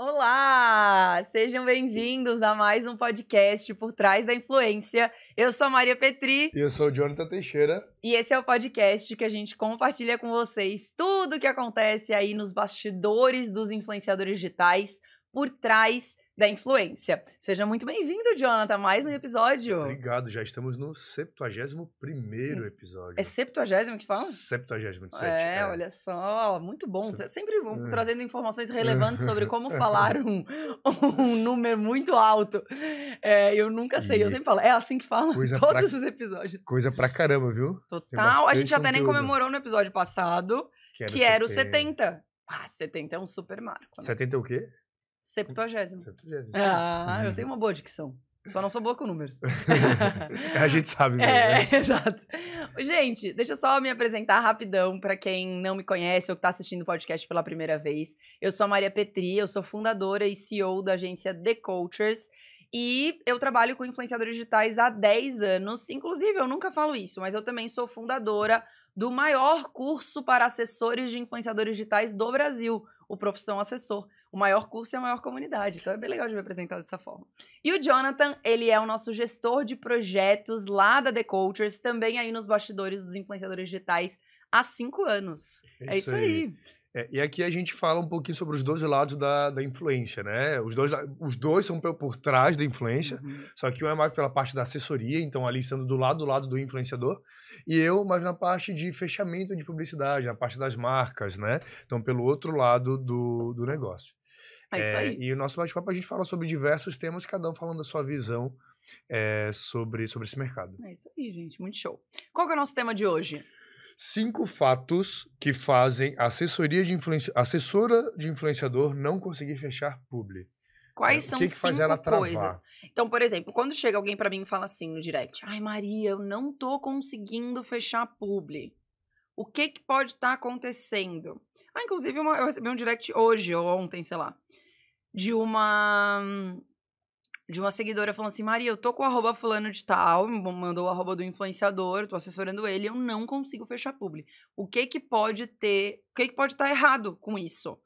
Olá! Sejam bem-vindos a mais um podcast Por Trás da Influência. Eu sou a Maria Petri. E eu sou o Jonathan Teixeira. E esse é o podcast que a gente compartilha com vocês tudo o que acontece aí nos bastidores dos influenciadores digitais, por trás da influência. Seja muito bem-vindo, Jonathan, mais um episódio. Obrigado, já estamos no 71 hum. episódio. É 70 que fala? 77. É, é, olha só, muito bom. Sempre é. trazendo informações relevantes sobre como falar um, um número muito alto. É, eu nunca sei, e... eu sempre falo, é assim que fala todos pra... os episódios. Coisa pra caramba, viu? Total, a gente até nem comemorou no episódio passado, que era, que o, era 70. o 70. Ah, 70 é um super marco. Né? 70 é o quê? Septuagésimo. Septuagésimo. Ah, uhum. eu tenho uma boa dicção. Só não sou boa com números. a gente sabe mesmo. É, né? exato. Gente, deixa eu só me apresentar rapidão para quem não me conhece ou que está assistindo o podcast pela primeira vez. Eu sou a Maria Petri, eu sou fundadora e CEO da agência The Cultures. E eu trabalho com influenciadores digitais há 10 anos. Inclusive, eu nunca falo isso, mas eu também sou fundadora do maior curso para assessores de influenciadores digitais do Brasil, o Profissão Assessor o maior curso é a maior comunidade. Então é bem legal de me apresentar dessa forma. E o Jonathan, ele é o nosso gestor de projetos lá da The Cultures, também aí nos bastidores dos influenciadores digitais há cinco anos. É, é isso, aí. aí. É, e aqui a gente fala um pouquinho sobre os dois lados da, da influência, né? Os dois, os dois são por, por trás da influência, uhum. só que um é mais pela parte da assessoria, então ali estando do lado do lado do influenciador, e eu mais na parte de fechamento de publicidade, na parte das marcas, né? Então pelo outro lado do, do negócio. É, isso é, aí. E o nosso bate-papo a gente fala sobre diversos temas, cada um falando da sua visão é, sobre, sobre esse mercado. É isso aí, gente. Muito show. Qual é o nosso tema de hoje? Cinco fatos que fazem assessoria de influenci... assessora de influenciador não conseguir fechar publi. Quais é, são que que cinco ela coisas? Então, por exemplo, quando chega alguém para mim e fala assim no direct: "Ai, Maria, eu não tô conseguindo fechar publi" o que, que pode estar tá acontecendo. Ah, inclusive, uma, eu recebi um direct hoje ou ontem, sei lá, de uma de uma seguidora falando assim: Maria, eu tô com o arroba fulano de tal, mandou o arroba do influenciador, tô assessorando ele, eu não consigo fechar publi. O que que pode ter, o que que pode estar tá errado com isso?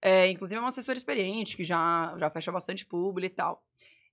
É, inclusive, é uma assessora experiente que já, já fecha bastante publi e tal.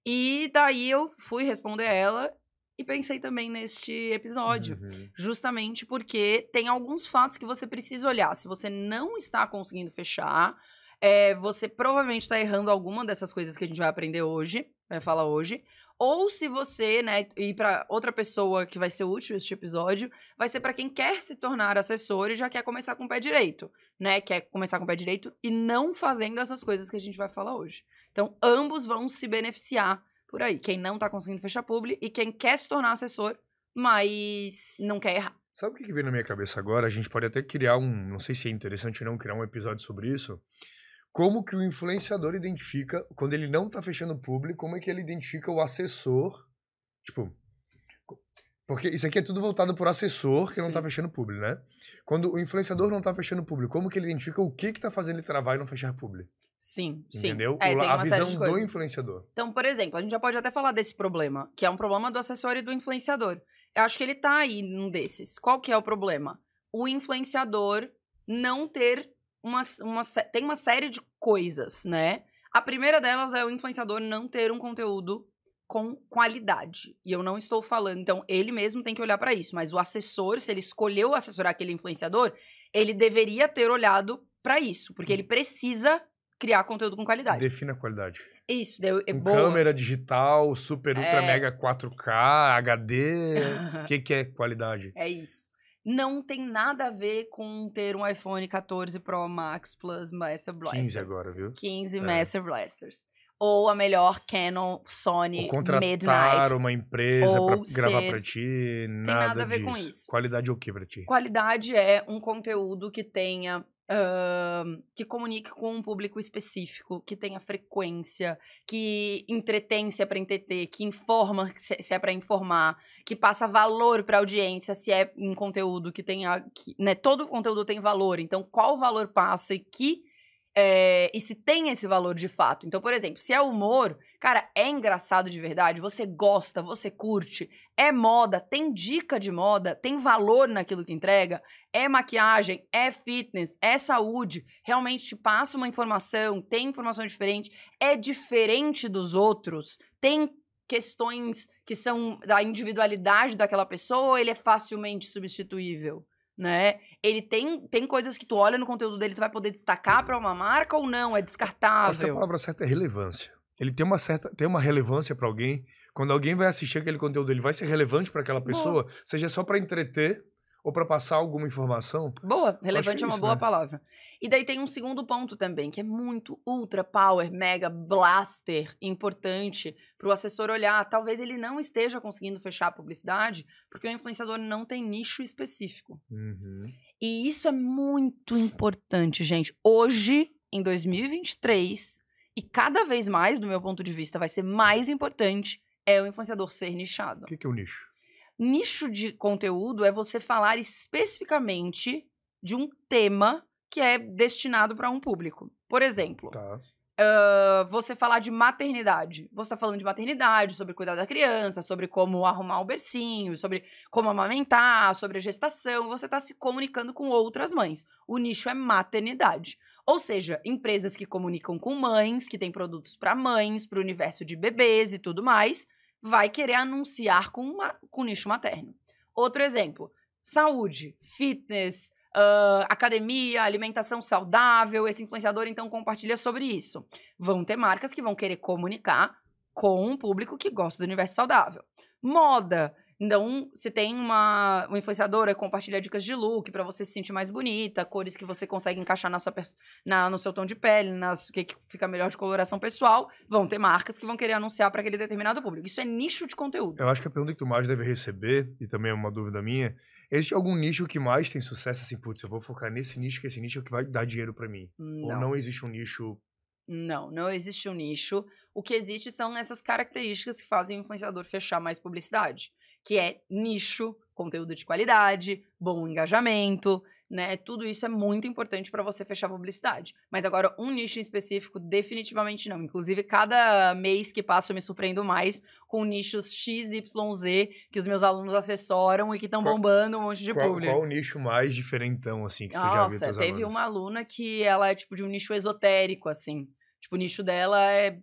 E daí eu fui responder ela e pensei também neste episódio, uhum. justamente porque tem alguns fatos que você precisa olhar. Se você não está conseguindo fechar, é, você provavelmente está errando alguma dessas coisas que a gente vai aprender hoje, vai falar hoje. Ou se você, né, e para outra pessoa que vai ser útil este episódio, vai ser para quem quer se tornar assessor e já quer começar com o pé direito, né? Quer começar com o pé direito e não fazendo essas coisas que a gente vai falar hoje. Então, ambos vão se beneficiar por aí. Quem não tá conseguindo fechar publi e quem quer se tornar assessor, mas não quer errar. Sabe o que veio na minha cabeça agora? A gente pode até criar um, não sei se é interessante ou não, criar um episódio sobre isso. Como que o influenciador identifica, quando ele não tá fechando publi, como é que ele identifica o assessor? Tipo, porque isso aqui é tudo voltado por assessor que Sim. não tá fechando publi, né? Quando o influenciador não tá fechando publi, como que ele identifica o que que tá fazendo ele travar e não fechar publi? Sim, sim. Entendeu? É, a visão do influenciador. Então, por exemplo, a gente já pode até falar desse problema, que é um problema do assessor e do influenciador. Eu acho que ele tá aí num desses. Qual que é o problema? O influenciador não ter uma, uma tem uma série de coisas, né? A primeira delas é o influenciador não ter um conteúdo com qualidade. E eu não estou falando, então ele mesmo tem que olhar para isso, mas o assessor, se ele escolheu assessorar aquele influenciador, ele deveria ter olhado para isso, porque ele hum. precisa criar conteúdo com qualidade. Defina a qualidade. Isso, deu, é com câmera digital, super, é. ultra, é... mega 4K, HD. O que, que é qualidade? É isso. Não tem nada a ver com ter um iPhone 14 Pro Max Plus Master Blaster. 15 agora, viu? 15 é. Master Blasters. Ou a melhor Canon, Sony, ou contratar Midnight. uma empresa para ser... gravar para ti, nada, tem nada a ver disso. com isso. Qualidade é o que para ti? Qualidade é um conteúdo que tenha Uh, que comunique com um público específico, que tenha frequência, que entretém se é para entreter, que informa se é para informar, que passa valor para a audiência se é um conteúdo que tenha, que, né, todo conteúdo tem valor, então qual valor passa e que é, e se tem esse valor de fato. Então, por exemplo, se é humor, Cara, é engraçado de verdade, você gosta, você curte, é moda, tem dica de moda, tem valor naquilo que entrega, é maquiagem, é fitness, é saúde, realmente te passa uma informação, tem informação diferente, é diferente dos outros, tem questões que são da individualidade daquela pessoa, ou ele é facilmente substituível, né? Ele tem, tem coisas que tu olha no conteúdo dele, tu vai poder destacar para uma marca ou não, é descartável. Acho que a palavra certa é relevância ele tem uma certa tem uma relevância para alguém. Quando alguém vai assistir aquele conteúdo, ele vai ser relevante para aquela pessoa, boa. seja só para entreter ou para passar alguma informação. Boa, relevante é, é, uma isso, boa né? palavra. E daí tem um segundo ponto também, que é muito ultra power, mega blaster importante para o assessor olhar. Talvez ele não esteja conseguindo fechar a publicidade, porque o influenciador não tem nicho específico. Uhum. E isso é muito importante, gente. Hoje, em 2023, e cada vez mais, do meu ponto de vista, vai ser mais importante é o influenciador ser nichado. O que, que é o nicho? Nicho de conteúdo é você falar especificamente de um tema que é destinado para um público. Por exemplo, tá. uh, você falar de maternidade. Você está falando de maternidade, sobre cuidar da criança, sobre como arrumar o bercinho, sobre como amamentar, sobre a gestação. Você está se comunicando com outras mães. O nicho é maternidade. Ou seja, empresas que comunicam com mães, que têm produtos para mães, para o universo de bebês e tudo mais, vai querer anunciar com, uma, com nicho materno. Outro exemplo: saúde, fitness, Uh, academia, alimentação saudável, esse influenciador então compartilha sobre isso. Vão ter marcas que vão querer comunicar com um público que gosta do universo saudável. Moda, então, se tem uma, uma influenciadora que é compartilha dicas de look para você se sentir mais bonita, cores que você consegue encaixar na sua na, no seu tom de pele, na que, que fica melhor de coloração pessoal, vão ter marcas que vão querer anunciar para aquele determinado público. Isso é nicho de conteúdo. Eu acho que a pergunta que tu mais deve receber, e também é uma dúvida minha, existe algum nicho que mais tem sucesso assim, putz, eu vou focar nesse nicho, que esse nicho é o que vai dar dinheiro para mim? Não. Ou não existe um nicho não, não existe um nicho. O que existe são essas características que fazem o influenciador fechar mais publicidade que é nicho, conteúdo de qualidade, bom engajamento, né? Tudo isso é muito importante para você fechar publicidade. Mas agora, um nicho em específico, definitivamente não. Inclusive, cada mês que passa eu me surpreendo mais com nichos XYZ que os meus alunos assessoram e que estão bombando um monte de qual, público. Qual o nicho mais diferentão, assim, que Nossa, tu já viu Nossa, teve alunos? uma aluna que ela é, tipo, de um nicho esotérico, assim. Tipo, o nicho dela é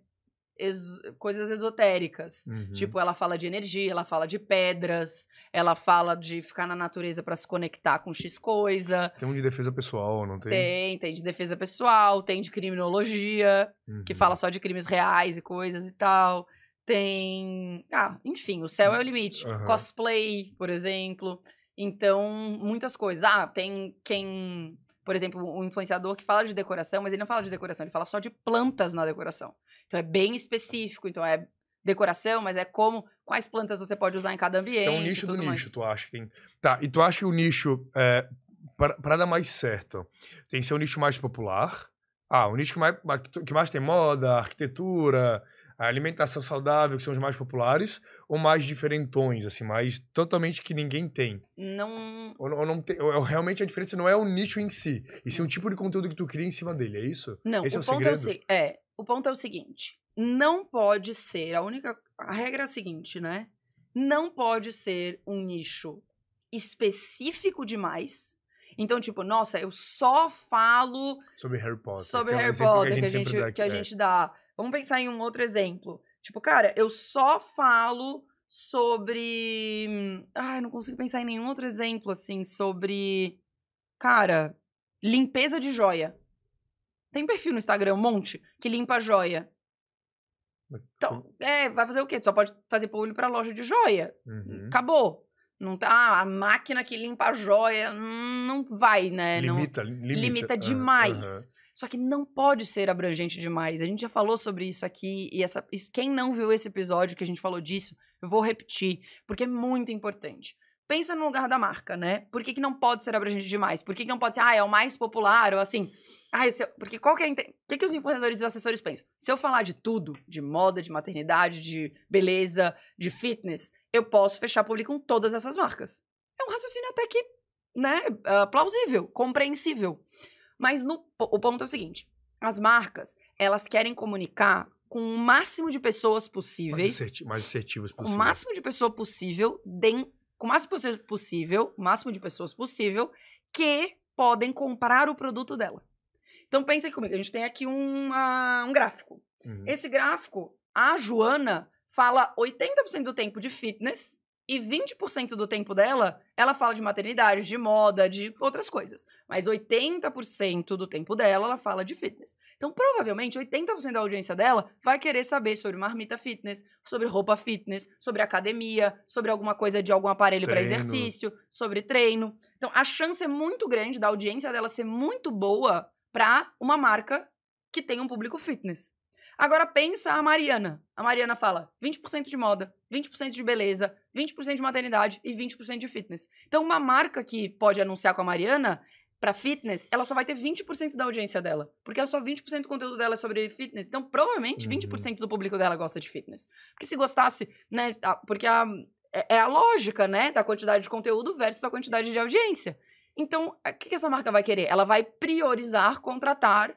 coisas esotéricas. Uhum. Tipo, ela fala de energia, ela fala de pedras, ela fala de ficar na natureza para se conectar com X coisa. Tem um de defesa pessoal, não tem? Tem, tem de defesa pessoal, tem de criminologia, uhum. que fala só de crimes reais e coisas e tal. Tem. Ah, enfim, o céu é o uhum. limite. Uhum. Cosplay, por exemplo. Então, muitas coisas. Ah, tem quem por exemplo, um influenciador que fala de decoração, mas ele não fala de decoração, ele fala só de plantas na decoração. Então é bem específico, então é decoração, mas é como, quais plantas você pode usar em cada é ambiente. então o nicho do nicho, mais. tu acha que tem. Tá, e tu acha que o nicho, é, para dar mais certo, tem que ser um nicho mais popular. Ah, o nicho que mais, que mais tem moda, arquitetura, a alimentação saudável, que são os mais populares, ou mais diferentões, assim, mais totalmente que ninguém tem? Não. Ou, ou não tem, ou, realmente a diferença não é o nicho em si, e sim o tipo de conteúdo que tu cria em cima dele, é isso? Não, Esse o é o ponto segredo? É, o, é, o ponto é o seguinte, não pode ser, a única, a regra é a seguinte, né? Não pode ser um nicho específico demais, então, tipo, nossa, eu só falo. Sobre Harry Potter. Sobre é Harry Potter, que a gente, que a gente, que a gente, dá, que a é. gente dá. Vamos pensar em um outro exemplo. Tipo, cara, eu só falo sobre. Hum, ai, não consigo pensar em nenhum outro exemplo assim. Sobre. Cara, limpeza de joia. Tem perfil no Instagram, um monte, que limpa joia. Então, é, vai fazer o quê? Tu só pode fazer publi pra loja de joia. Uhum. Acabou. Não tá ah, a máquina que limpa a joia. Hum, não vai, né? Limita, não, limita. limita demais. Uhum. Só que não pode ser abrangente demais. A gente já falou sobre isso aqui e essa, quem não viu esse episódio que a gente falou disso, eu vou repetir, porque é muito importante. Pensa no lugar da marca, né? Por que, que não pode ser abrangente demais? Por que, que não pode ser, ah, é o mais popular ou assim? Ah, é porque qual que é O que, que os influenciadores e os assessores pensam? Se eu falar de tudo, de moda, de maternidade, de beleza, de fitness, eu posso fechar público com todas essas marcas. É um raciocínio até que, né, ah, plausível, compreensível. Mas no, o ponto é o seguinte: as marcas, elas querem comunicar com o máximo de pessoas possíveis. Mais assertivas possível. o máximo de pessoa possível, den, com o máximo possível, o máximo de pessoas possível, que podem comprar o produto dela. Então pensem comigo, a gente tem aqui um, um gráfico. Uhum. Esse gráfico, a Joana fala 80% do tempo de fitness e 20% do tempo dela, ela fala de maternidade, de moda, de outras coisas. Mas 80% do tempo dela, ela fala de fitness. Então, provavelmente, 80% da audiência dela vai querer saber sobre marmita fitness, sobre roupa fitness, sobre academia, sobre alguma coisa de algum aparelho para exercício, sobre treino. Então, a chance é muito grande da audiência dela ser muito boa para uma marca que tem um público fitness. Agora pensa a Mariana. A Mariana fala 20% de moda, 20% de beleza, 20% de maternidade e 20% de fitness. Então, uma marca que pode anunciar com a Mariana para fitness, ela só vai ter 20% da audiência dela. Porque ela só 20% do conteúdo dela é sobre fitness. Então, provavelmente, uhum. 20% do público dela gosta de fitness. Porque se gostasse, né? Porque a, é, é a lógica, né? Da quantidade de conteúdo versus a quantidade de audiência. Então, é, o que, que essa marca vai querer? Ela vai priorizar contratar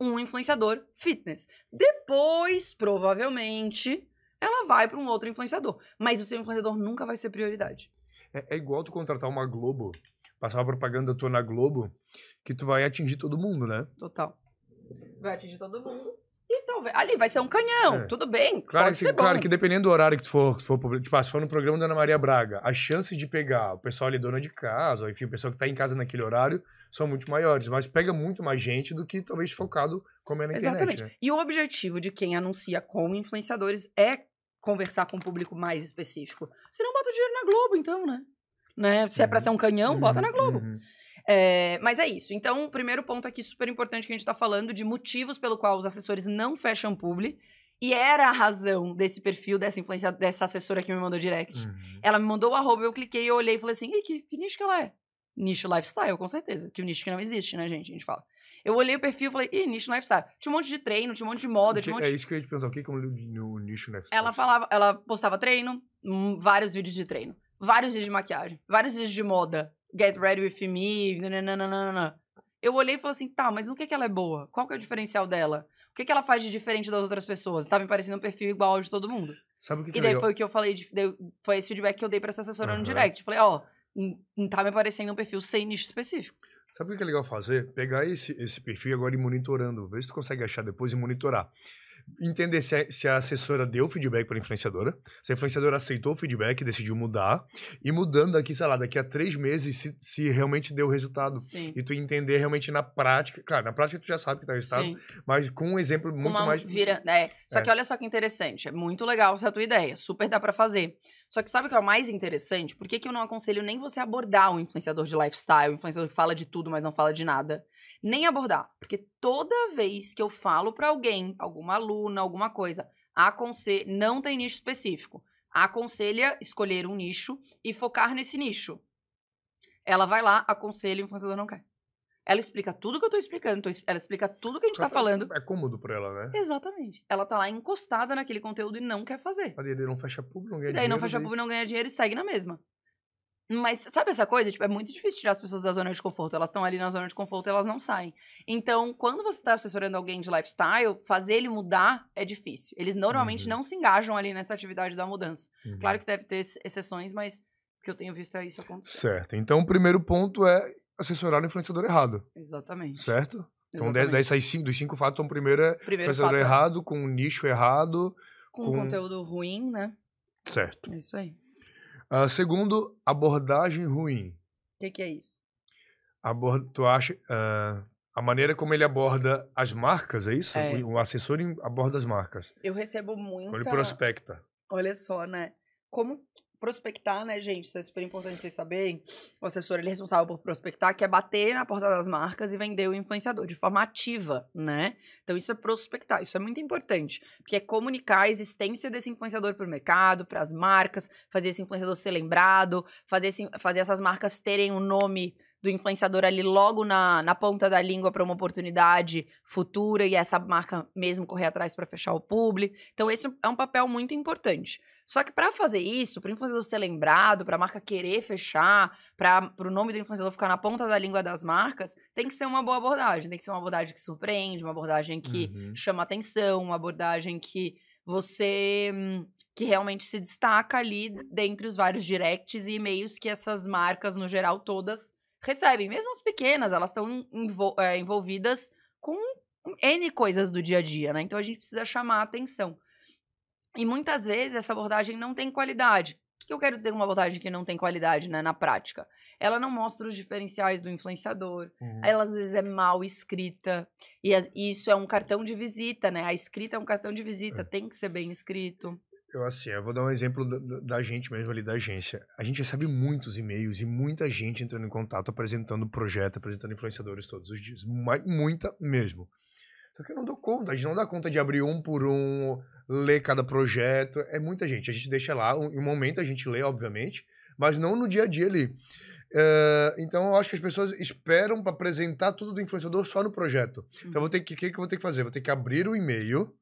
um influenciador fitness. Depois, provavelmente, ela vai para um outro influenciador. Mas o seu influenciador nunca vai ser prioridade. É, é igual tu contratar uma Globo, passar uma propaganda tua na Globo, que tu vai atingir todo mundo, né? Total. Vai atingir todo mundo. E talvez. Ali vai ser um canhão, é. tudo bem. Claro, que, claro que, dependendo do horário que tu for, for tipo, ah, se for no programa da Ana Maria Braga, as chances de pegar o pessoal ali dona de casa, ou enfim, o pessoal que tá em casa naquele horário, são muito maiores. Mas pega muito mais gente do que talvez focado como é na internet. Exatamente. Né? E o objetivo de quem anuncia com influenciadores é conversar com um público mais específico. Você não bota o dinheiro na Globo, então, né? né? Se uhum. é pra uhum. ser um canhão, bota uhum. na Globo. Uhum. É, mas é isso. Então, o primeiro ponto aqui super importante que a gente está falando de motivos pelo qual os assessores não fecham publi. E era a razão desse perfil, dessa influência, dessa assessora que me mandou direct. Uhum. Ela me mandou o arroba, eu cliquei, eu olhei e falei assim: Ei, que, que nicho que ela é? Nicho lifestyle, com certeza. Que o nicho que não existe, né, gente? A gente fala. Eu olhei o perfil e falei, ih, nicho lifestyle. Tinha um monte de treino, tinha um monte de moda, tinha um é monte... É isso que eu ia te perguntar, o que é no nicho lifestyle? Ela falava, ela postava treino, hum, vários vídeos de treino, vários vídeos de maquiagem, vários vídeos de moda. Get Ready With Me, nananana. Eu olhei e falei assim, tá, mas no que, que ela é boa? Qual que é o diferencial dela? O que, que ela faz de diferente das outras pessoas? Tá me parecendo um perfil igual ao de todo mundo. Sabe o que E é daí é foi o que eu falei, de, de, foi esse feedback que eu dei pra essa assessora uhum. no direct. falei, ó, não tá me parecendo um perfil sem nicho específico. Sabe o que é legal fazer? Pegar esse, esse perfil agora e monitorando. Ver se tu consegue achar depois e monitorar entender se, se a assessora deu feedback para a influenciadora, se a influenciadora aceitou o feedback e decidiu mudar, e mudando daqui, sei lá, daqui a três meses, se, se realmente deu resultado. Sim. E tu entender realmente na prática. Claro, na prática tu já sabe que tá resultado, Sim. mas com um exemplo muito Uma mais. Vira, né? Só é. que olha só que interessante. É muito legal essa tua ideia. Super dá para fazer. Só que sabe o que é o mais interessante? Por que, que eu não aconselho nem você abordar um influenciador de lifestyle, um influenciador que fala de tudo, mas não fala de nada? nem abordar, porque toda vez que eu falo para alguém, alguma aluna, alguma coisa, aconselha não tem nicho específico. Aconselha escolher um nicho e focar nesse nicho. Ela vai lá, aconselha e o influenciador não quer. Ela explica tudo que eu tô explicando, tô, ela explica tudo que a gente tá, tá falando. É cômodo pra ela, né? Exatamente. Ela tá lá encostada naquele conteúdo e não quer fazer. aí ele não fecha público, não ganha e daí dinheiro. Daí não fecha né? público, não ganha dinheiro e segue na mesma. Mas sabe essa coisa? Tipo, é muito difícil tirar as pessoas da zona de conforto. Elas estão ali na zona de conforto e elas não saem. Então, quando você está assessorando alguém de lifestyle, fazer ele mudar é difícil. Eles normalmente uhum. não se engajam ali nessa atividade da mudança. Uhum. Claro que deve ter exceções, mas que eu tenho visto é isso acontecer. Certo. Então, o primeiro ponto é assessorar o influenciador errado. Exatamente. Certo? Então, dessas cinco, dos cinco fatos, então, primeiro é primeiro influenciador fato é errado, é... com um nicho errado. Com, com... Um conteúdo ruim, né? Certo. É isso aí. Uh, segundo, abordagem ruim. O que, que, é isso? Abord... Tu acha. Uh, a maneira como ele aborda as marcas, é isso? É. O assessor aborda as marcas. Eu recebo muito. Ele prospecta. Olha só, né? Como prospectar, né, gente? Isso é super importante vocês saberem. O assessor ele é responsável por prospectar, que é bater na porta das marcas e vender o influenciador de forma ativa, né? Então isso é prospectar, isso é muito importante, porque é comunicar a existência desse influenciador para o mercado, para as marcas, fazer esse influenciador ser lembrado, fazer, esse, fazer essas marcas terem o um nome do influenciador ali logo na, na ponta da língua para uma oportunidade futura e essa marca mesmo correr atrás para fechar o publi. Então, esse é um papel muito importante. Só que para fazer isso, para o influenciador ser lembrado, para a marca querer fechar, para o nome do influenciador ficar na ponta da língua das marcas, tem que ser uma boa abordagem. Tem que ser uma abordagem que surpreende, uma abordagem que uhum. chama atenção, uma abordagem que você que realmente se destaca ali dentre os vários directs e e-mails que essas marcas no geral todas recebem. Mesmo as pequenas, elas estão envol é, envolvidas com N coisas do dia a dia, né? Então a gente precisa chamar a atenção. E muitas vezes essa abordagem não tem qualidade. O que eu quero dizer com uma abordagem que não tem qualidade né, na prática? Ela não mostra os diferenciais do influenciador, uhum. ela às vezes é mal escrita, e, isso é um cartão de visita, né? A escrita é um cartão de visita, é. tem que ser bem escrito. Eu, assim, eu vou dar um exemplo da, da, gente mesmo ali, da agência. A gente recebe muitos e-mails e muita gente entrando em contato, apresentando projeto, apresentando influenciadores todos os dias. Muita mesmo. Só que eu não dou conta, a gente não dá conta de abrir um por um, ler cada projeto. É muita gente. A gente deixa lá, em um, momento a gente lê, obviamente, mas não no dia a dia ali. Uh, então eu acho que as pessoas esperam para apresentar tudo do influenciador só no projeto. Uhum. Então vou ter que, o que, que eu vou ter que fazer? Vou ter que abrir o e-mail,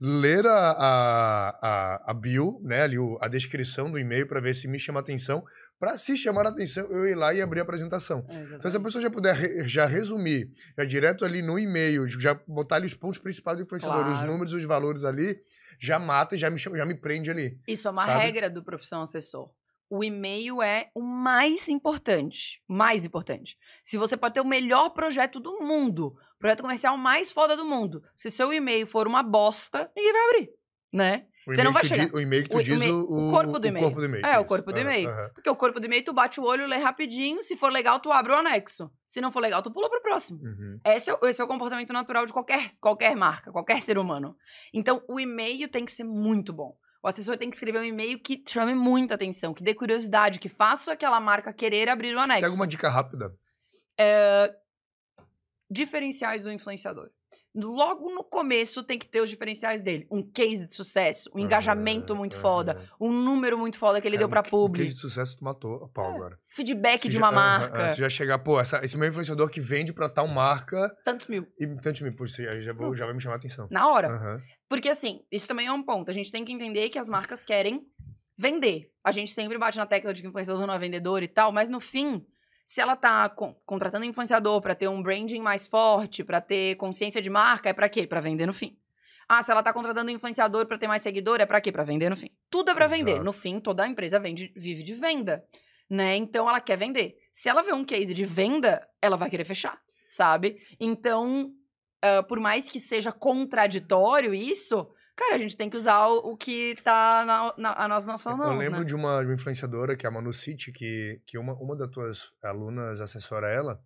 ler a, a, a, bio, né, ali o, a descrição do e-mail para ver se me chama atenção. Para se chamar atenção, eu ir lá e abrir a apresentação. É, então se a pessoa já puder re, já resumir, já direto ali no e-mail, já botar ali os pontos principais do influenciador, claro. os números, os valores ali, já mata e já me, já me prende ali. Isso é uma sabe? regra do profissão assessor. O e-mail é o mais importante. Mais importante. Se você pode ter o melhor projeto do mundo, projeto comercial mais foda do mundo, se seu e-mail for uma bosta, ninguém vai abrir, né? O você não vai chegar. o e-mail que tu o, diz o, o corpo do e-mail. corpo do e-mail. É, o corpo do e-mail. Porque o corpo do e-mail, tu bate o olho, lê rapidinho. Se for legal, tu abre o anexo. Se não for legal, tu pula pro próximo. Uhum. Esse, é, esse é o comportamento natural de qualquer, qualquer marca, qualquer ser humano. Então, o e-mail tem que ser muito bom. O assessor tem que escrever um e-mail que chame muita atenção, que dê curiosidade, que faça aquela marca querer abrir o anexo. Pega uma dica rápida. É, diferenciais do influenciador logo no começo tem que ter os diferenciais dele. Um case de sucesso, um uhum, engajamento muito uhum. foda, um número muito foda que ele é, deu pra público. Um case de sucesso tu matou a pau é. agora. Feedback de já, uma marca. se já chegar, pô, essa, esse meu influenciador que vende pra tal marca... Tantos mil. E tantos mil, por si, aí já, vou, hum. já vai me chamar a atenção. Na hora. Porque assim, isso também é um ponto. A gente tem que entender que as marcas querem vender. A gente sempre bate na tecla de que o influenciador não é vendedor e tal, mas no fim se ela tá con contratando influenciador para ter um branding mais forte, para ter consciência de marca, é para quê? Para vender no fim. Ah, se ela tá contratando influenciador para ter mais seguidor, é para quê? Para vender no fim. Tudo é para vender. No fim, toda empresa vende, vive de venda, né? Então ela quer vender. Se ela vê um case de venda, ela vai querer fechar, sabe? Então, uh, por mais que seja contraditório isso, Cara, a gente tem que usar o, o que tá na, na, a nossa nossa mão. Eu lembro né? de, uma, de uma influenciadora, que é a Manu City, que, que uma, uma das tuas alunas assessora ela.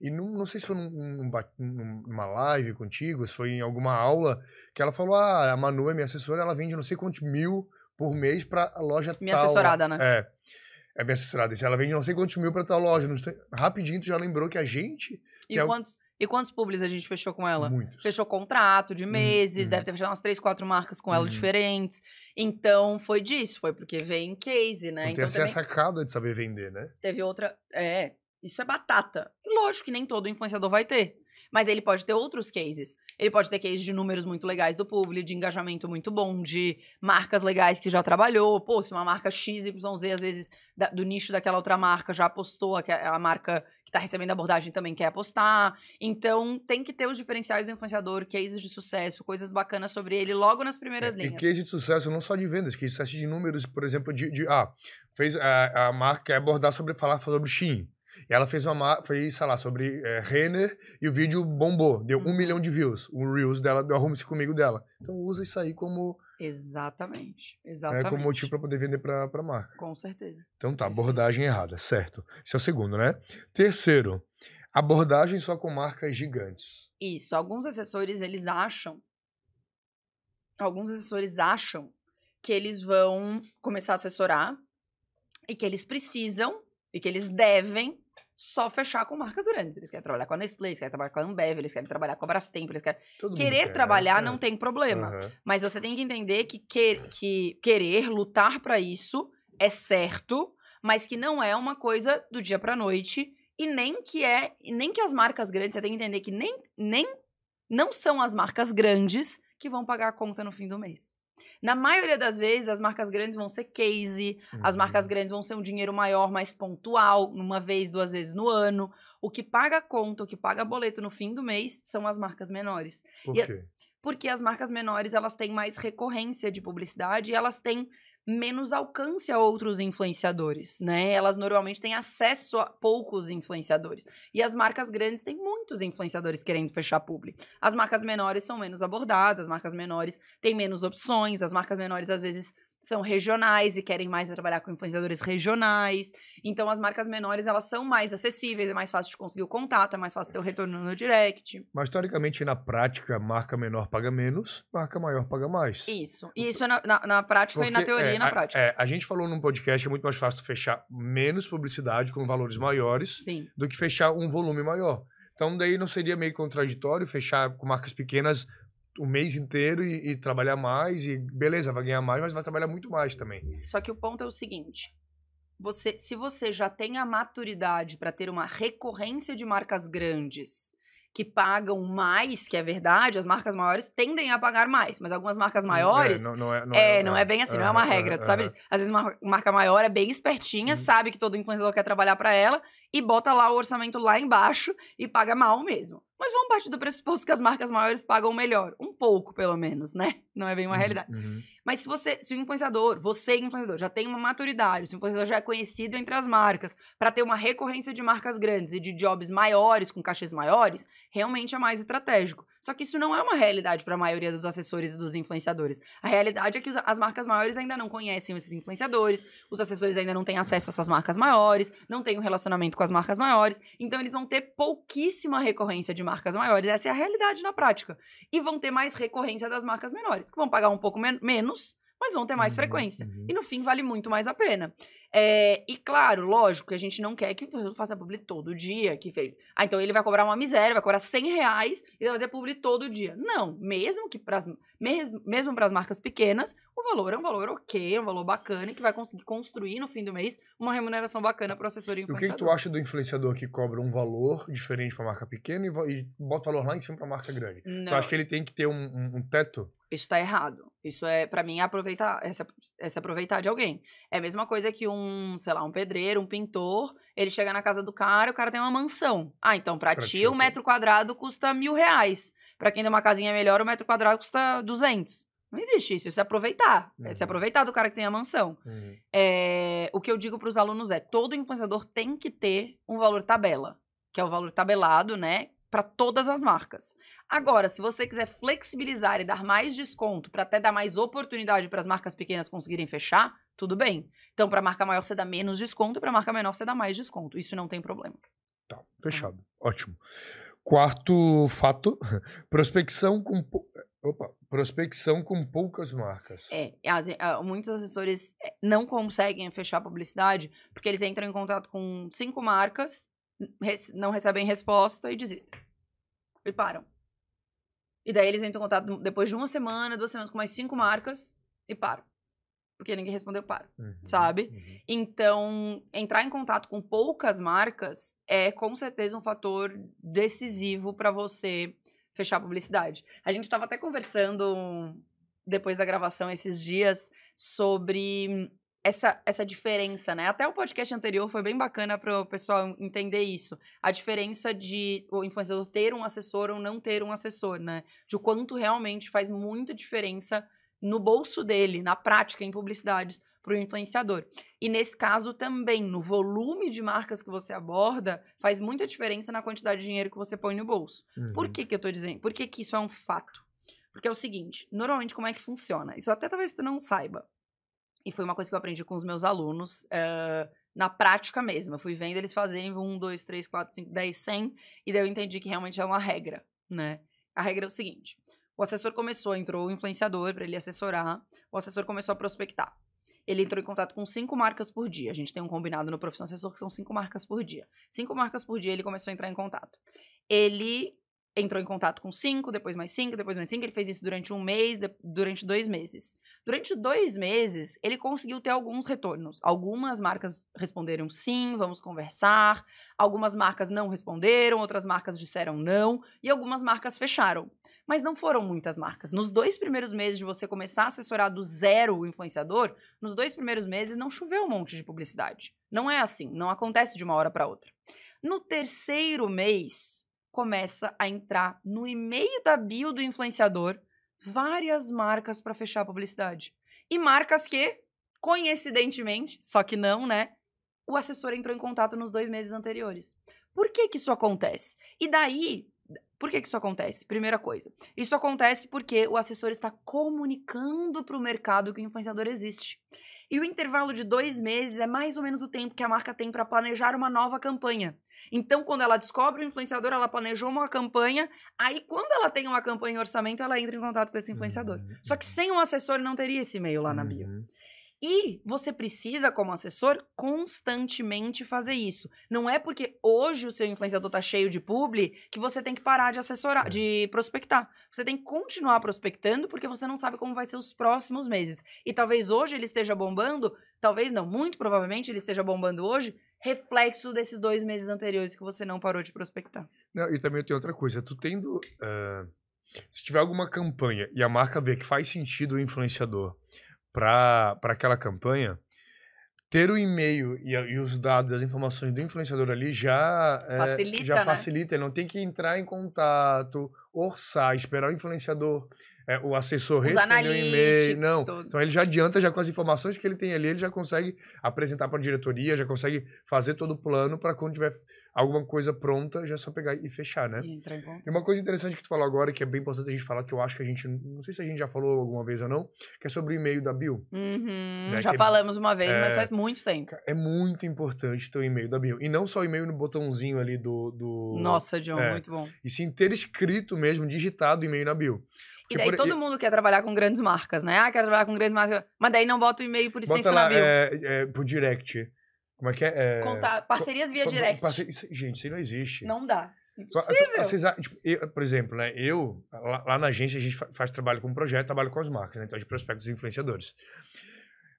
E não, não sei se foi num, num, numa live contigo, se foi em alguma aula, que ela falou: ah, a Manu é minha assessora, ela vende não sei quantos mil por mês pra loja minha tal. Minha assessorada, né? É. É minha assessorada. E se ela vende não sei quantos mil pra tal loja. Rapidinho, tu já lembrou que a gente. E é quantos. É... E quantos públicos a gente fechou com ela? Muitos. Fechou contrato de hum, meses, hum. deve ter fechado umas três, quatro marcas com ela hum. diferentes. Então, foi disso, foi porque vem case, né? então, tem essa sacada de saber vender, né? Teve outra... É, isso é batata. E lógico que nem todo influenciador vai ter. Mas ele pode ter outros cases. Ele pode ter cases de números muito legais do público, de engajamento muito bom, de marcas legais que já trabalhou. Pô, se uma marca XYZ, às vezes, da, do nicho daquela outra marca já apostou, a, é, a marca que está recebendo a abordagem também quer apostar. Então, tem que ter os diferenciais do influenciador, cases de sucesso, coisas bacanas sobre ele logo nas primeiras é, linhas. E cases de sucesso não só de vendas, cases de números, por exemplo, de. de ah, fez, a, eh, a marca quer abordar sobre falar sobre Shein. E ela fez uma. foi sei lá, sobre é, Renner e o vídeo bombou. Deu uhum. um milhão de views. O Reels dela, do Arrume-se Comigo dela. Então usa isso aí como. Exatamente. Né, exatamente. É, como motivo para poder vender para marca. Com certeza. Então tá, é. abordagem errada, certo. Esse é o segundo, né? Terceiro, abordagem só com marcas gigantes. Isso. Alguns assessores, eles acham. Alguns assessores acham que eles vão começar a assessorar e que eles precisam e que eles devem só fechar com marcas grandes. Eles querem trabalhar com a Nestlé, eles querem trabalhar com a Ambev, eles querem trabalhar com a Brastemp, eles querem... Todo querer quer, né? trabalhar é. não tem problema. Uhum. Mas você tem que entender que, que, que querer lutar para isso é certo, mas que não é uma coisa do dia para noite e nem que é, nem que as marcas grandes, você tem que entender que nem, nem não são as marcas grandes que vão pagar a conta no fim do mês. Na maioria das vezes, as marcas grandes vão ser case, uhum. as marcas grandes vão ser um dinheiro maior, mais pontual, uma vez, duas vezes no ano. O que paga conta, o que paga boleto no fim do mês são as marcas menores. Por quê? E, porque as marcas menores, elas têm mais recorrência de publicidade e elas têm menos alcance a outros influenciadores, né? Elas normalmente têm acesso a poucos influenciadores. E as marcas grandes têm muitos influenciadores querendo fechar publi. As marcas menores são menos abordadas, as marcas menores têm menos opções, as marcas menores às vezes são regionais e querem mais trabalhar com influenciadores regionais. Então as marcas menores, elas são mais acessíveis, é mais fácil de conseguir o contato, é mais fácil ter o retorno no direct. Mas teoricamente na prática, marca menor paga menos, marca maior paga mais. Isso. E então isso é na, na, na prática Porque, e na teoria é, e na prática. A, é, a gente falou num podcast que é muito mais fácil fechar menos publicidade com valores maiores Sim. do que fechar um volume maior. Então daí não seria meio contraditório fechar com marcas pequenas o mês inteiro e, e, trabalhar mais e beleza, vai ganhar mais, mas vai trabalhar muito mais também. Só que o ponto é o seguinte: você, se você já tem a maturidade para ter uma recorrência de marcas grandes que pagam mais, que é verdade, as marcas maiores tendem a pagar mais, mas algumas marcas é, maiores é, não, não é, não é, é, não é, é bem assim, não é uma regra, tu sabe disso? Às vezes uma marca maior é bem espertinha, uhum. sabe que todo influenciador quer trabalhar para ela e bota lá o orçamento lá embaixo e paga mal mesmo. Mas vamos partir do pressuposto que as marcas maiores pagam melhor. Um pouco, pelo menos, né? Não é bem uma uhum, realidade. Uhum. Mas se você, se o influenciador, você é influenciador, já tem uma maturidade, se o influenciador já é conhecido entre as marcas, para ter uma recorrência de marcas grandes e de jobs maiores, com cachês maiores, realmente é mais estratégico. Só que isso não é uma realidade para a maioria dos assessores e dos influenciadores. A realidade é que as marcas maiores ainda não conhecem esses influenciadores, os assessores ainda não têm acesso a essas marcas maiores, não têm um relacionamento com as marcas maiores, então eles vão ter pouquíssima recorrência de marcas maiores. Essa é a realidade na prática. E vão ter mais recorrência das marcas menores, que vão pagar um pouco men menos, mas vão ter mais uhum, frequência. Uhum. E no fim vale muito mais a pena. É, e claro, lógico, que a gente não quer que faça publi todo dia, que fez. Ah, então ele vai cobrar uma miséria, vai cobrar 100 reais e vai fazer publi todo dia. Não, mesmo que pras, mesmo, mesmo para as marcas pequenas, o valor é um valor ok, é um valor bacana e que vai conseguir construir no fim do mês uma remuneração bacana para o assessor e influenciador. E o que, que, tu acha do influenciador que cobra um valor diferente para a marca pequena e, e bota o valor lá em cima para a marca grande? Não. Tu acha que ele tem que ter um, um, um teto? Isso está errado. Isso é, para mim, é aproveitar, é se, é se aproveitar de alguém. É a mesma coisa que um um, sei lá, um pedreiro, um pintor, ele chega na casa do cara, o cara tem uma mansão. Ah, então pra, pra ti, um metro quadrado custa mil reais. Pra quem tem uma casinha melhor, um metro quadrado custa duzentos Não existe isso, isso é aproveitar. Uhum. É se uhum. aproveitar do cara que tem a mansão. Uhum. É, o que eu digo para os alunos é: todo influenciador tem que ter um valor tabela, que é o valor tabelado, né? para todas as marcas. Agora, se você quiser flexibilizar e dar mais desconto para até dar mais oportunidade para as marcas pequenas conseguirem fechar, tudo bem. Então, para a marca maior você dá menos desconto, para a marca menor você dá mais desconto. Isso não tem problema. Tá, fechado. Tá. Ótimo. Quarto fato, prospecção com Opa, prospecção com poucas marcas. É, é as, uh, muitos assessores é, não conseguem fechar publicidade porque eles entram em contato com cinco marcas não recebem resposta e desistem. E param. E daí eles entram em contato depois de uma semana, duas semanas com mais cinco marcas e param. Porque ninguém respondeu, para, uhum, sabe? Uhum. Então, entrar em contato com poucas marcas é com certeza um fator decisivo para você fechar a publicidade. A gente estava até conversando depois da gravação esses dias sobre essa, essa diferença, né? Até o podcast anterior foi bem bacana para o pessoal entender isso. A diferença de o influenciador ter um assessor ou não ter um assessor, né? De quanto realmente faz muita diferença no bolso dele, na prática, em publicidades, para o influenciador. E nesse caso também, no volume de marcas que você aborda, faz muita diferença na quantidade de dinheiro que você põe no bolso. Uhum. Por que, que eu estou dizendo? Por que, que isso é um fato? Porque é o seguinte, normalmente como é que funciona? Isso até talvez tu não saiba. E foi uma coisa que eu aprendi com os meus alunos uh, na prática mesmo. Eu fui vendo eles fazerem 1, 2, 3, 4, 5, 10, 100. E daí eu entendi que realmente é uma regra, né? A regra é o seguinte: o assessor começou, entrou o influenciador para ele assessorar, o assessor começou a prospectar. Ele entrou em contato com cinco marcas por dia. A gente tem um combinado no profissional assessor que são cinco marcas por dia. Cinco marcas por dia ele começou a entrar em contato. Ele entrou em contato com cinco, depois mais cinco, depois mais cinco. Ele fez isso durante um mês, de, durante dois meses. Durante dois meses, ele conseguiu ter alguns retornos. Algumas marcas responderam sim, vamos conversar. Algumas marcas não responderam, outras marcas disseram não. E algumas marcas fecharam. Mas não foram muitas marcas. Nos dois primeiros meses de você começar a assessorar do zero o influenciador, nos dois primeiros meses não choveu um monte de publicidade. Não é assim, não acontece de uma hora para outra. No terceiro mês, começa a entrar no e-mail da bio do influenciador várias marcas para fechar a publicidade. E marcas que, coincidentemente, só que não, né? O assessor entrou em contato nos dois meses anteriores. Por que que isso acontece? E daí, por que, que isso acontece? Primeira coisa, isso acontece porque o assessor está comunicando para o mercado que o influenciador existe. E o intervalo de dois meses é mais ou menos o tempo que a marca tem para planejar uma nova campanha. Então, quando ela descobre o influenciador, ela planejou uma campanha. Aí, quando ela tem uma campanha em orçamento, ela entra em contato com esse influenciador. Uhum. Só que sem um assessor não teria esse e-mail lá na bio. Uhum. E você precisa, como assessor, constantemente fazer isso. Não é porque hoje o seu influenciador tá cheio de publi que você tem que parar de assessorar, é. de prospectar. Você tem que continuar prospectando porque você não sabe como vai ser os próximos meses. E talvez hoje ele esteja bombando, talvez não, muito provavelmente ele esteja bombando hoje, reflexo desses dois meses anteriores que você não parou de prospectar. Não, e também tem outra coisa. Tu tendo. Uh, se tiver alguma campanha e a marca vê que faz sentido o influenciador para aquela campanha, ter o e-mail e, e, os dados, as informações do influenciador ali já eh, facilita, é, já né? facilita. Ele não tem que entrar em contato orçar, esperar o influenciador, é, o assessor Os responder o e-mail. Não. Todo. Então ele já adianta, já com as informações que ele tem ali, ele já consegue apresentar para a diretoria, já consegue fazer todo o plano para quando tiver alguma coisa pronta, já é só pegar e fechar, né? E tem uma coisa interessante que tu falou agora, que é bem importante a gente falar, que eu acho que a gente, não sei se a gente já falou alguma vez ou não, que é sobre o e-mail da Bill. Uhum, né? Já que falamos uma vez, é, mas faz muito tempo. É muito importante ter o e-mail da Bill. E não só o e-mail no botãozinho ali do... do... Nossa, John, é, muito bom. E sim ter escrito mesmo mesmo digitado o e-mail na bio. Porque e daí por... todo e... mundo quer trabalhar com grandes marcas, né? Ah, quero trabalhar com grandes marcas. Mas daí não bota o e-mail por extensão bota lá, na bio. É, é, por direct. Como é que é? é... Contar, parcerias via direct. Parceria... Gente, isso não existe. Não dá. Impossível. Vocês, tipo, eu, por exemplo, né, eu, lá, lá, na agência, a gente faz trabalho com projeto, trabalho com as marcas, né, então é de prospectos influenciadores.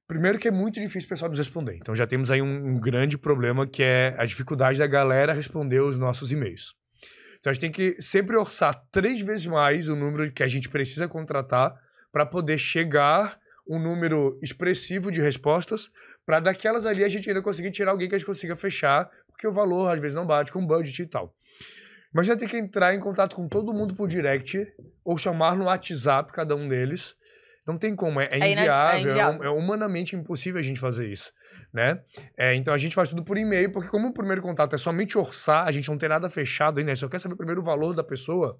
Primeiro que é muito difícil o pessoal nos responder. Então já temos aí um, um grande problema que é a dificuldade da galera responder os nossos e-mails. Então a gente tem que sempre orçar três vezes mais o número que a gente precisa contratar para poder chegar um número expressivo de respostas, para daquelas ali a gente ainda conseguir tirar alguém que a gente consiga fechar, porque o valor às vezes não bate com o budget e tal. Mas já tem que entrar em contato com todo mundo por direct ou chamar no WhatsApp cada um deles. Não tem como, é, é inviável, é, inviável. É, é, humanamente impossível a gente fazer isso né? É, então a gente faz tudo por e-mail, porque como o primeiro contato é somente orçar, a gente não tem nada fechado ainda, só quer saber o primeiro valor da pessoa.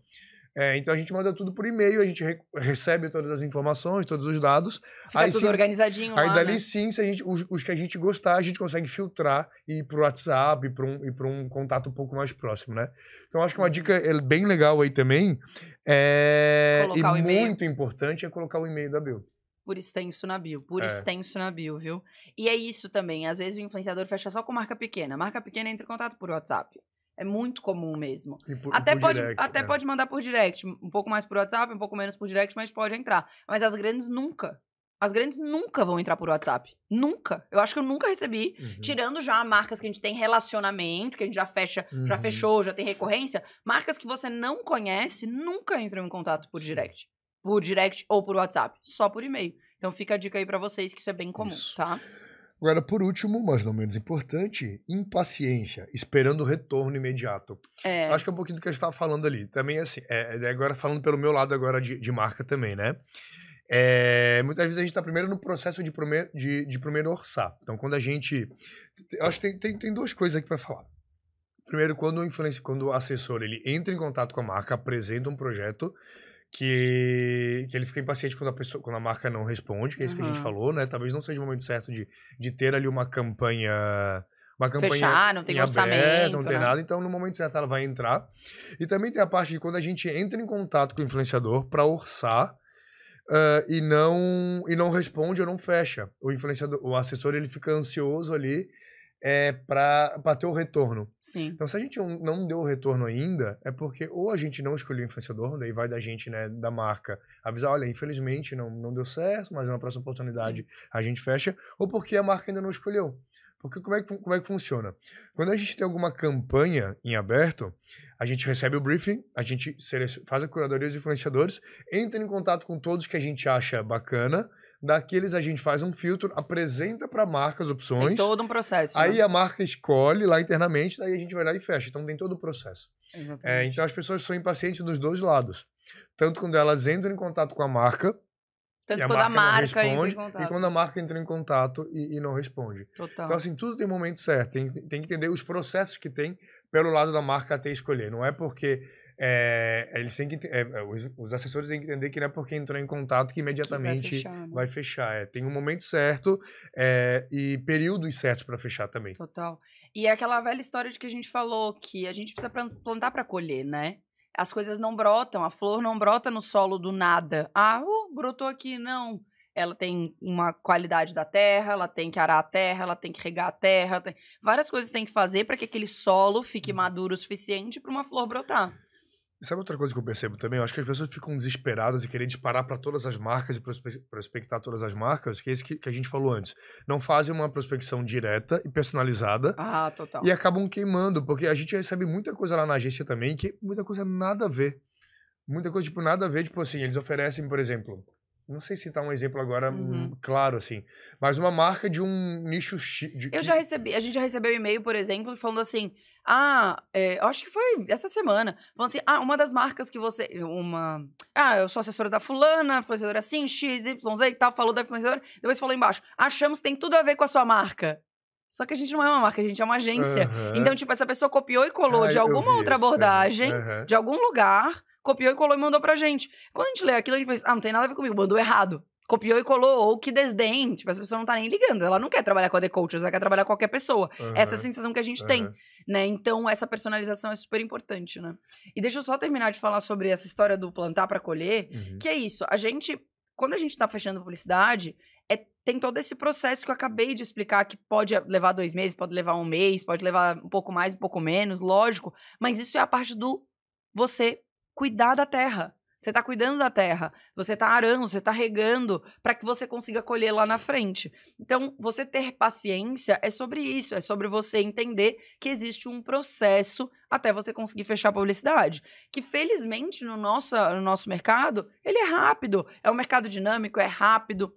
É, então a gente manda tudo por e-mail, a gente re recebe todas as informações, todos os dados. Fica aí tudo sim, organizadinho. Aí lá, dali né? sim, se a gente, os, os, que a gente gostar, a gente consegue filtrar e ir para o WhatsApp e para um, um, contato um pouco mais próximo, né? Então acho que uma dica é, bem legal aí também é, e, e muito importante é colocar o e-mail da Bill por extenso na bio, por é. extenso na bio, viu? E é isso também. Às vezes o influenciador fecha só com marca pequena. marca pequena entra em contato por WhatsApp. É muito comum mesmo. Por, até pode, direct, até é. pode mandar por direct, um pouco mais por WhatsApp, um pouco menos por direct, mas pode entrar. Mas as grandes nunca. As grandes nunca vão entrar por WhatsApp. Nunca. Eu acho que eu nunca recebi. Uhum. Tirando já marcas que a gente tem relacionamento, que a gente já fecha, uhum. já fechou, já tem recorrência. Marcas que você não conhece nunca entram em contato por Sim. direct por direct ou por WhatsApp, só por e-mail. Então fica a dica aí para vocês que isso é bem comum, isso. tá? Agora, por último, mas não menos importante, impaciência, esperando o retorno imediato. É. Acho que é um pouquinho do que a gente estava falando ali. Também, assim, é, é, agora falando pelo meu lado agora de, de marca também, né? É, muitas vezes a gente está primeiro no processo de, prome de, de, primeiro orçar. Então, quando a gente... Acho que tem, tem, tem duas coisas aqui para falar. Primeiro, quando o influencer, quando o assessor, ele entra em contato com a marca, apresenta um projeto, que, que ele fica impaciente quando a, pessoa, quando a marca não responde, que é isso uhum. que a gente falou, né? Talvez não seja o momento certo de, de ter ali uma campanha uma campanha fechar, não tem orçamento, não tem né? nada, então no momento certo ela vai entrar. E também tem a parte de quando a gente entra em contato com o influenciador para orçar uh, e não e não responde ou não fecha. O influenciador, o assessor ele fica ansioso ali é, para ter o retorno. Sim. Então, se a gente não deu o retorno ainda, é porque ou a gente não escolheu o influenciador, daí né, vai da gente, né, da marca, avisar, olha, infelizmente não, não deu certo, mas na próxima oportunidade Sim. a gente fecha, ou porque a marca ainda não escolheu. Porque como é, que, como é que funciona? Quando a gente tem alguma campanha em aberto, a gente recebe o briefing, a gente faz a curadoria dos influenciadores, entra em contato com todos que a gente acha bacana, Daqueles a gente faz um filtro, apresenta para a marca as opções. Tem todo um processo. Né? Aí né? a marca escolhe lá internamente, daí a gente vai lá e fecha. Então tem todo o processo. É, então as pessoas são impacientes dos dois lados. Tanto quando elas entram em contato com a marca, tanto a quando marca a marca responde, entra em contato. E quando a marca entra em contato e, e não responde. Total. Então, assim, tudo tem momento certo. Tem, tem que entender os processos que tem pelo lado da marca até escolher. Não é porque é, eles têm que é, é, os, os, assessores têm que entender que não é porque entrou em contato que imediatamente que vai fechar. Né? Vai fechar é, tem um momento certo é, e períodos certos para fechar também. Total. E é aquela velha história de que a gente falou que a gente precisa plantar para colher, né? As coisas não brotam, a flor não brota no solo do nada. Ah, uh, brotou aqui, não. Ela tem uma qualidade da terra, ela tem que arar a terra, ela tem que regar a terra. Tem... Várias coisas tem que fazer para que aquele solo fique uhum. maduro o suficiente para uma flor brotar. E sabe outra coisa que eu percebo também? Eu acho que as pessoas ficam desesperadas e querem disparar para todas as marcas e prospectar todas as marcas, que é isso que, que, a gente falou antes. Não fazem uma prospecção direta e personalizada. Ah, total. E acabam queimando, porque a gente recebe muita coisa lá na agência também, que muita coisa nada a ver. Muita coisa, tipo, nada a ver. Tipo assim, eles oferecem, por exemplo, não sei citar um exemplo agora uhum. Hum, claro, assim, mas uma marca de um nicho. De... Eu já recebi, a gente já recebeu um e-mail, por exemplo, falando assim: ah, é, acho que foi essa semana. Falando assim: ah, uma das marcas que você. Uma. Ah, eu sou assessora da Fulana, influenciadora assim, X, Y, Z e tal, falou da influenciadora, depois falou embaixo: achamos que tem tudo a ver com a sua marca. Só que a gente não é uma marca, a gente é uma agência. Uhum. Então, tipo, essa pessoa copiou e colou ah, de alguma outra isso. abordagem, uhum. de algum lugar, copiou e colou e mandou pra gente. Quando a gente lê aquilo, a gente pensa, ah, não tem nada a ver comigo, mandou errado. Copiou e colou, ou que desdém. Tipo, essa pessoa não tá nem ligando. Ela não quer trabalhar com a The Coach, ela quer trabalhar com qualquer pessoa. Uhum. Essa é a sensação que a gente uhum. tem, né? Então, essa personalização é super importante, né? E deixa eu só terminar de falar sobre essa história do plantar para colher, uhum. que é isso. A gente, quando a gente tá fechando publicidade, é, tem todo esse processo que eu acabei de explicar, que pode levar dois meses, pode levar um mês, pode levar um pouco mais, um pouco menos, lógico. Mas isso é a parte do você cuidar da terra. Você está cuidando da terra, você está arando, você está regando para que você consiga colher lá na frente. Então, você ter paciência é sobre isso, é sobre você entender que existe um processo até você conseguir fechar a publicidade. Que felizmente no nosso, no nosso mercado, ele é rápido, é um mercado dinâmico, é rápido,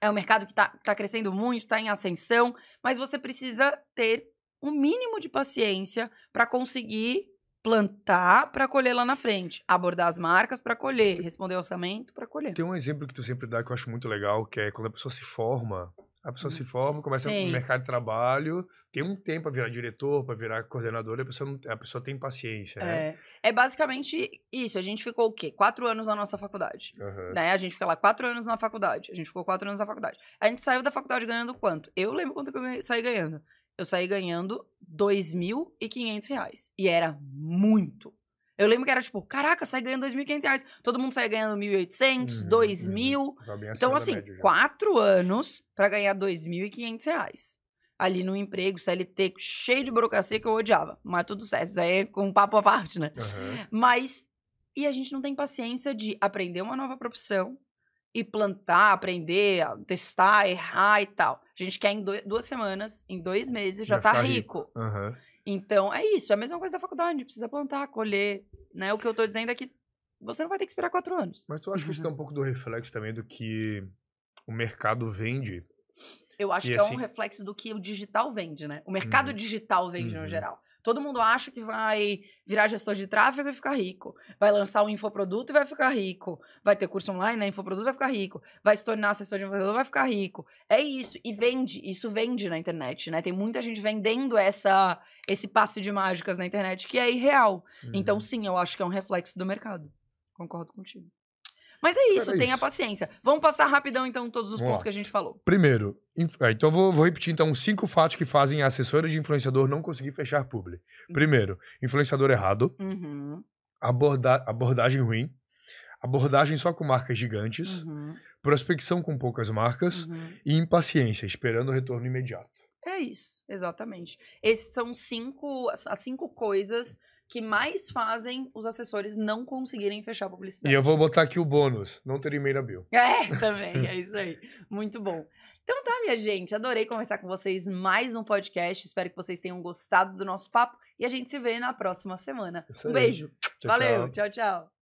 é um mercado que está tá crescendo muito, está em ascensão, mas você precisa ter um mínimo de paciência para conseguir plantar para colher lá na frente, abordar as marcas para colher, responder orçamento para colher. Tem um exemplo que tu sempre dá que eu acho muito legal, que é quando a pessoa se forma, a pessoa se hum, forma, começa Sim. no mercado de trabalho, tem um tempo para virar diretor, para virar coordenador, a pessoa, não, a pessoa tem paciência, né? é. né? É basicamente isso. A gente ficou o quê? Quatro anos na nossa faculdade. Uhum. Né? A gente fica lá quatro anos na faculdade. A gente ficou quatro anos na faculdade. A gente saiu da faculdade ganhando quanto? Eu lembro quanto que eu saí ganhando eu saí ganhando R$ 2.500. E era muito. Eu lembro que era tipo, caraca, sai ganhando R$ 2.500. Todo mundo sai ganhando R$ 1.800, R$ uhum, 2.000. Uhum. Então, assim, quatro anos para ganhar R$ 2.500 ali no emprego, CLT, cheio de burocracia que eu odiava. Mas tudo certo, isso aí é com papo à parte, né? Uhum. Mas, e a gente não tem paciência de aprender uma nova profissão e plantar, aprender, testar, errar e tal. A gente quer em dois, duas semanas, em dois meses, já, já tá rico. rico. Uhum. Então, é isso. É a mesma coisa da faculdade. Precisa plantar, colher. Né? O que eu tô dizendo é que você não vai ter que esperar quatro anos. Mas tu acha que isso é um pouco do reflexo também do que o mercado vende? Eu acho que assim... é um assim reflexo do que o digital vende, né? O mercado uhum. digital vende uhum. no geral. Todo mundo acha que vai virar gestor de tráfego e ficar rico. Vai lançar um infoproduto e vai ficar rico. Vai ter curso online, né? Infoproduto vai ficar rico. Vai se tornar assessor de infoproduto, vai ficar rico. É isso. E vende. Isso vende na internet, né? Tem muita gente vendendo essa, esse passe de mágicas na internet que é irreal. Uhum. Então, sim, eu acho que é um reflexo do mercado. Concordo contigo. Mas é isso, Era tenha isso. paciência. Vamos passar rapidão, então, todos os Vamos pontos lá. que a gente falou. Primeiro, inf... é, então vou, vou, repetir então cinco fatos que fazem a assessora de influenciador não conseguir fechar publi. Uhum. Primeiro, influenciador errado, uhum. aborda... abordagem ruim, abordagem só com marcas gigantes, uhum. prospecção com poucas marcas uhum. e impaciência, esperando o retorno imediato. É isso, exatamente. Esses são cinco, as cinco coisas que mais fazem os assessores não conseguirem fechar a publicidade. E eu vou botar aqui o bônus, não ter e-mail na bio. É, também, é isso aí. Muito bom. Então tá, minha gente, adorei conversar com vocês mais um podcast. Espero que vocês tenham gostado do nosso papo e a gente se vê na próxima semana. Um beijo. Tchau, Valeu, tchau, tchau.